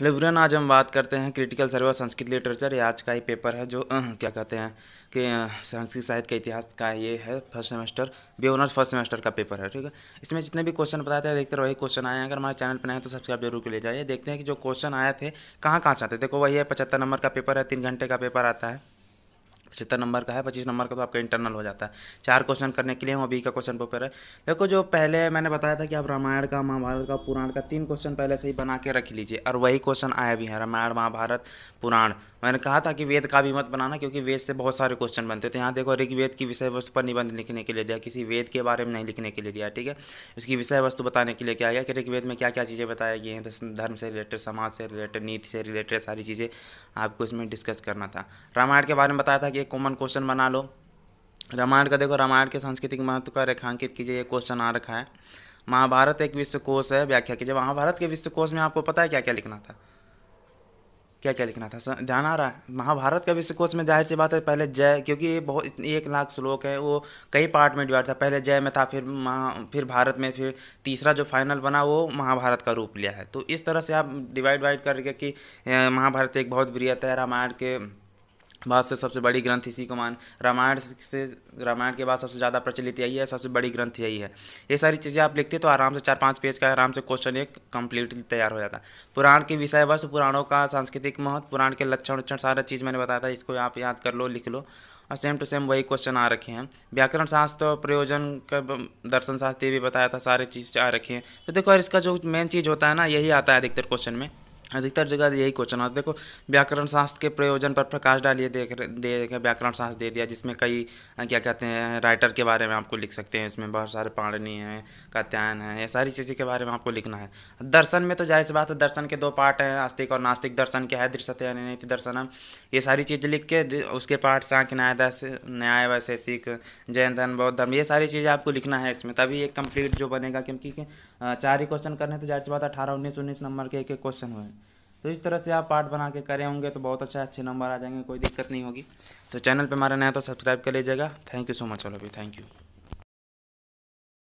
hello ब्रन आज हम बात करते हैं क्रिटिकल सर्वे संस्कृत लिटरेचर ये आज का ही पेपर है जो क्या कहते हैं कि संस्कृत साहित्य के इतिहास का ये है first semester B honours first semester का पेपर है ठीक है इसमें जितने भी क्वेश्चन बताते हैं देखते वही क्वेश्चन आए अगर हमारे चैनल पर नए तो सब्सक्राइब जरूर के ले जाइए देखते हैं कि जो क्वेश्चन आए थे कहाँ कहाँ से आते देखो वही है पचहत्तर नंबर का पेपर है तीन घंटे का पेपर आता है पचहत्तर नंबर का है पच्चीस नंबर का तो आपका इंटरनल हो जाता है चार क्वेश्चन करने के लिए हम अभी का क्वेश्चन पेपर है देखो जो पहले मैंने बताया था कि आप रामायण का महाभारत का पुराण का तीन क्वेश्चन पहले से ही बना के रख लीजिए और वही क्वेश्चन आया भी है रामायण महाभारत पुराण मैंने कहा था कि वेद का भी मत बनाना क्योंकि वेद से बहुत सारे क्वेश्चन बनते थे तो यहाँ देखो ऋग्वेद की विषय वस्तु पर निबंध लिखने के लिए दिया किसी वेद के बारे में नहीं लिखने के लिए दिया ठीक है उसकी विषय वस्तु बताने के लिए क्या गया कि ऋग्वेद में क्या क्या चीज़ें बताई गई हैं धर्म से रिलेटेड समाज से रिलेटेड नीति से रिलेटेड सारी चीज़ें आपको इसमें डिस्कस करना था रामायण के बारे में बताया था कि कॉमन क्वेश्चन बना लो रामायण का देखो रामायण के सांस्कृतिक महत्व का रेखांकित कीजिए ये क्वेश्चन आ रखा है महाभारत एक विश्वकोश है व्याख्या कीजिए महाभारत के विश्वकोश में आपको पता है क्या क्या लिखना था क्या क्या लिखना था ध्यान आ रहा है महाभारत का विश्वकोश में जाहिर सी बात है पहले जय क्योंकि ये बहुत एक लाख श्लोक है वो कई पार्ट में डिवाइड था पहले जय में था फिर महा फिर भारत में फिर तीसरा जो फाइनल बना वो महाभारत का रूप लिया है तो इस तरह से आप डिवाइड वाइड करके कि महाभारत एक बहुत बृहत है रामायण के बाद से सबसे बड़ी ग्रंथ इसी को मान रामायण से रामायण के बाद सबसे ज़्यादा प्रचलित यही है सबसे बड़ी ग्रंथ यही है ये सारी चीज़ें आप लिखते तो आराम से चार पाँच पेज का आराम से क्वेश्चन एक कम्प्लीटली तैयार हो जाता पुराण के विषय वस्तु पुराणों का सांस्कृतिक महत्व पुराण के लक्षण उक्षण सारा चीज़ मैंने बताया था इसको आप याद कर लो लिख लो और सेम टू सेम वही क्वेश्चन आ रखे हैं व्याकरण शास्त्र प्रयोजन का दर्शन शास्त्र ये भी बताया था सारे चीज़ आ रखे हैं तो देखो यार इसका जो मेन चीज़ होता है ना यही आता है अधिकतर क्वेश्चन में अधिकतर जगह यही क्वेश्चन आता देखो व्याकरण शास्त्र के प्रयोजन पर प्रकाश डालिए देख देख व्याकरण शास्त्र दे दिया जिसमें कई क्या कहते हैं राइटर के बारे में आपको लिख सकते हैं इसमें बहुत सारे पाणनी हैं कात्यायन है ये सारी चीज़ें के बारे में आपको लिखना है दर्शन में तो जाहिर सी बात है दर्शन के दो पार्ट हैं आस्तिक और नास्तिक दर्शन के है दृश्यते अनित दर्शन ये सारी चीज़ लिख के उसके पार्ट सांख न्यायदास न्याय वैशेषिक जैन धर्म बौद्ध धर्म ये सारी चीज़ें आपको लिखना है इसमें तभी एक कंप्लीट जो बनेगा क्योंकि चार ही क्वेश्चन करने तो जाहिर सी बात अठारह उन्नीस उन्नीस नंबर के एक एक क्वेश्चन हुए तो इस तरह से आप पार्ट बना के करें होंगे तो बहुत अच्छा अच्छे नंबर आ जाएंगे कोई दिक्कत नहीं होगी तो चैनल पर हमारा नया तो सब्सक्राइब कर लीजिएगा thank you so much all of you thank you